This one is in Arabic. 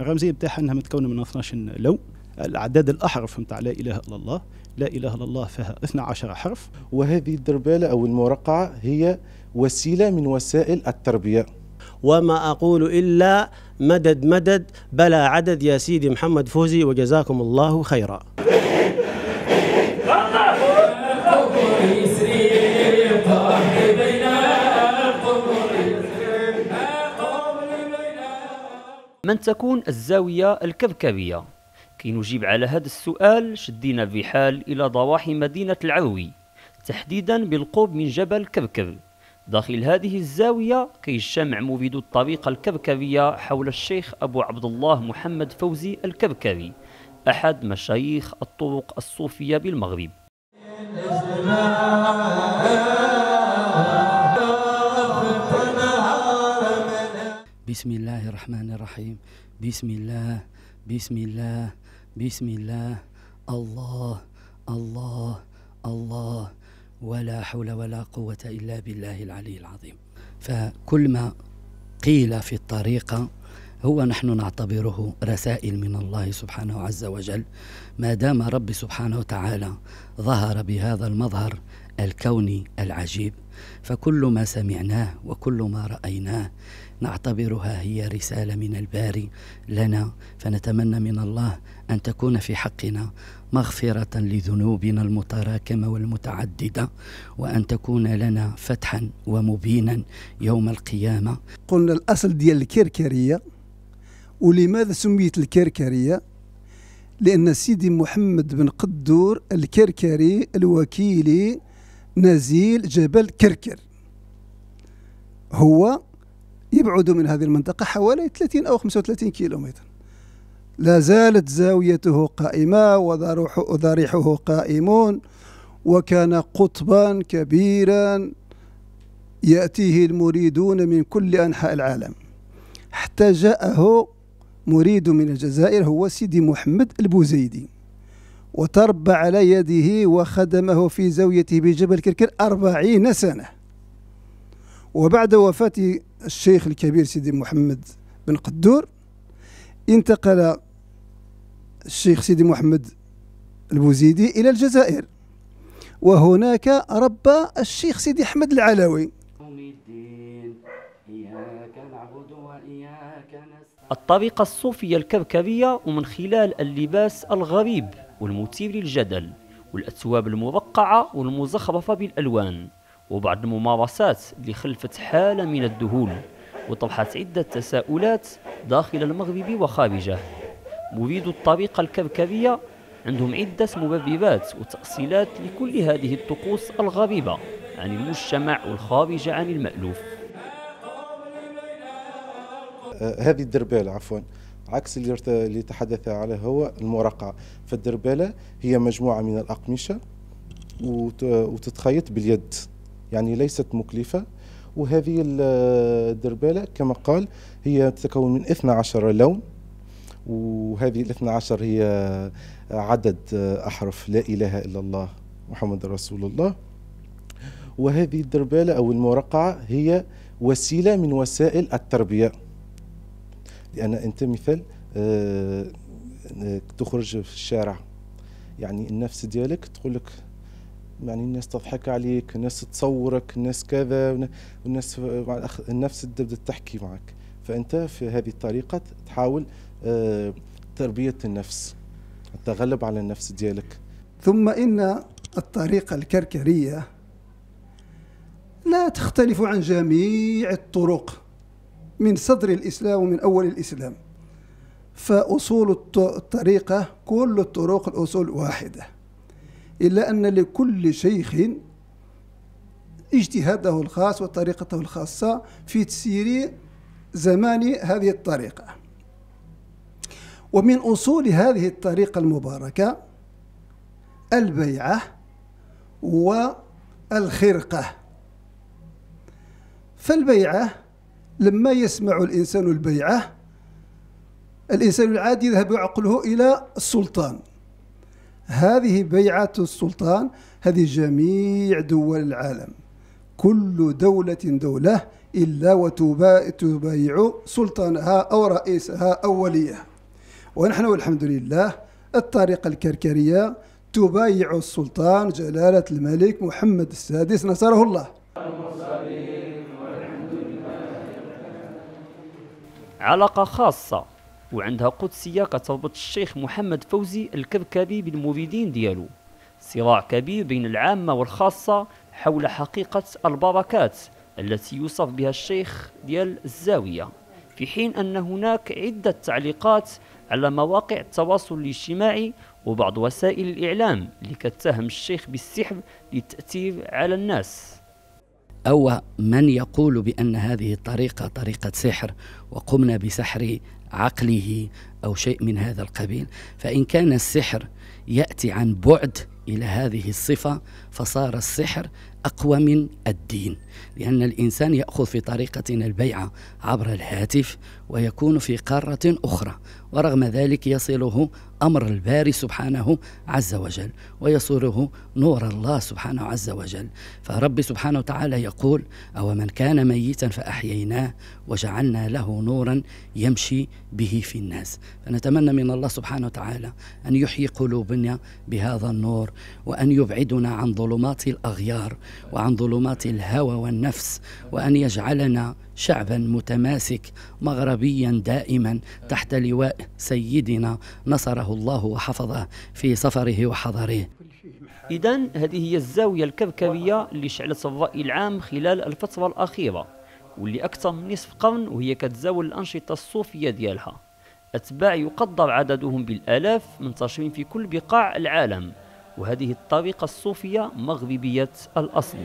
الرمزيه بتاعها انها متكونه من 12 لون الاعداد الاحرف نتاع لا اله الا الله لا اله الا الله فيها 12 حرف وهذه الدرباله او المرقعه هي وسيله من وسائل التربيه وما اقول الا مدد مدد بلا عدد يا سيدي محمد فوزي وجزاكم الله خيرا من تكون الزاوية الكبكبية كي نجيب على هذا السؤال شدينا الرحال إلى ضواحي مدينة العوي تحديدا بالقرب من جبل كبكب داخل هذه الزاوية كيجتمع موبدو الطريقة الكبكبية حول الشيخ أبو عبد الله محمد فوزي الكبكبي أحد مشايخ الطرق الصوفية بالمغرب بسم الله الرحمن الرحيم بسم الله بسم الله بسم الله الله الله الله ولا حول ولا قوة إلا بالله العلي العظيم فكل ما قيل في الطريقة هو نحن نعتبره رسائل من الله سبحانه عز وجل ما دام رب سبحانه وتعالى ظهر بهذا المظهر الكوني العجيب فكل ما سمعناه وكل ما رايناه نعتبرها هي رساله من الباري لنا فنتمنى من الله ان تكون في حقنا مغفره لذنوبنا المتراكمه والمتعدده وان تكون لنا فتحا ومبينا يوم القيامه قلنا الاصل ديال الكركريه ولماذا سميت الكركريه لان سيدي محمد بن قدور الكركري الوكيلي نزيل جبل كركر هو يبعد من هذه المنطقة حوالي 30 أو 35 كيلومتر لا زالت زاويته قائمة وذريحه قائمون وكان قطبا كبيرا يأتيه المريدون من كل أنحاء العالم حتى جاءه مريد من الجزائر هو سيدي محمد البوزيدي وتربى على يده وخدمه في زاويته بجبل كركر أربعين سنة وبعد وفاة الشيخ الكبير سيدي محمد بن قدور انتقل الشيخ سيدي محمد البوزيدي إلى الجزائر وهناك ربى الشيخ سيدي أحمد العلوي الطريقة الصوفية الكركبية ومن خلال اللباس الغريب والمثير للجدل والأثواب المرقعة والمزخرفة بالألوان وبعض الممارسات اللي خلفت حالة من الذهول وطرحت عدة تساؤلات داخل المغرب وخارجه مريد الطريقة الكركبية عندهم عدة مبببات وتأصيلات لكل هذه الطقوس الغريبة عن المجتمع والخارجة عن المألوف آه، هذه الدربال عفوا عكس اللي تحدث عليه هو المرقعة فالدربالة هي مجموعة من الأقمشة وتتخيط باليد يعني ليست مكلفة وهذه الدربالة كما قال هي تتكون من 12 لون وهذه ال 12 هي عدد أحرف لا إله إلا الله محمد رسول الله وهذه الدربالة أو المرقعة هي وسيلة من وسائل التربية لان انت مثال آه، آه، تخرج في الشارع يعني النفس ديالك تقول لك يعني الناس تضحك عليك الناس تصورك الناس كذا والناس النفس تبدا تحكي معك فانت في هذه الطريقه تحاول آه، تربيه النفس التغلب على النفس ديالك ثم ان الطريقه الكركريه لا تختلف عن جميع الطرق من صدر الإسلام ومن أول الإسلام فأصول الطريقة كل الطرق الأصول واحدة إلا أن لكل شيخ اجتهاده الخاص وطريقته الخاصة في تسيير زمان هذه الطريقة ومن أصول هذه الطريقة المباركة البيعة والخرقة فالبيعة لما يسمع الإنسان البيعة الإنسان العادي يذهب عقله إلى السلطان هذه بيعة السلطان هذه جميع دول العالم كل دولة دولة إلا وتبايع سلطانها أو رئيسها أو وليها ونحن والحمد لله الطريقة الكركرية تبايع السلطان جلالة الملك محمد السادس نصره الله علاقة خاصة وعندها قدسية كتربط الشيخ محمد فوزي الكركبي بالمريدين ديالو صراع كبير بين العامة والخاصة حول حقيقة البركات التي يوصف بها الشيخ ديال الزاوية في حين أن هناك عدة تعليقات على مواقع التواصل الاجتماعي وبعض وسائل الإعلام اللي كتهم الشيخ بالسحب للتأثير على الناس أو من يقول بأن هذه الطريقة طريقة سحر وقمنا بسحر عقله أو شيء من هذا القبيل فإن كان السحر يأتي عن بعد إلى هذه الصفة فصار السحر أقوى من الدين لأن الإنسان يأخذ في طريقتنا البيعة عبر الهاتف ويكون في قارة أخرى ورغم ذلك يصله أمر الباري سبحانه عز وجل ويصوره نور الله سبحانه عز وجل فرب سبحانه وتعالى يقول أو من كان ميتا فأحييناه وجعلنا له نورا يمشي به في الناس فنتمنى من الله سبحانه وتعالى أن يحيي قلوبنا بهذا النور وأن يبعدنا عن ظلمات الأغيار وعن ظلمات الهوى والنفس وأن يجعلنا شعبا متماسك مغربيا دائما تحت لواء سيدنا نصره الله وحفظه في سفره وحضره إذا هذه هي الزاوية الكبكبية اللي شعلت الرأي العام خلال الفترة الأخيرة واللي أكثر من نصف قرن وهي كتزاول الأنشطة الصوفية ديالها أتباع يقدر عددهم بالآلاف منتشرين في كل بقاع العالم وهذه الطريقة الصوفية مغربية الأصل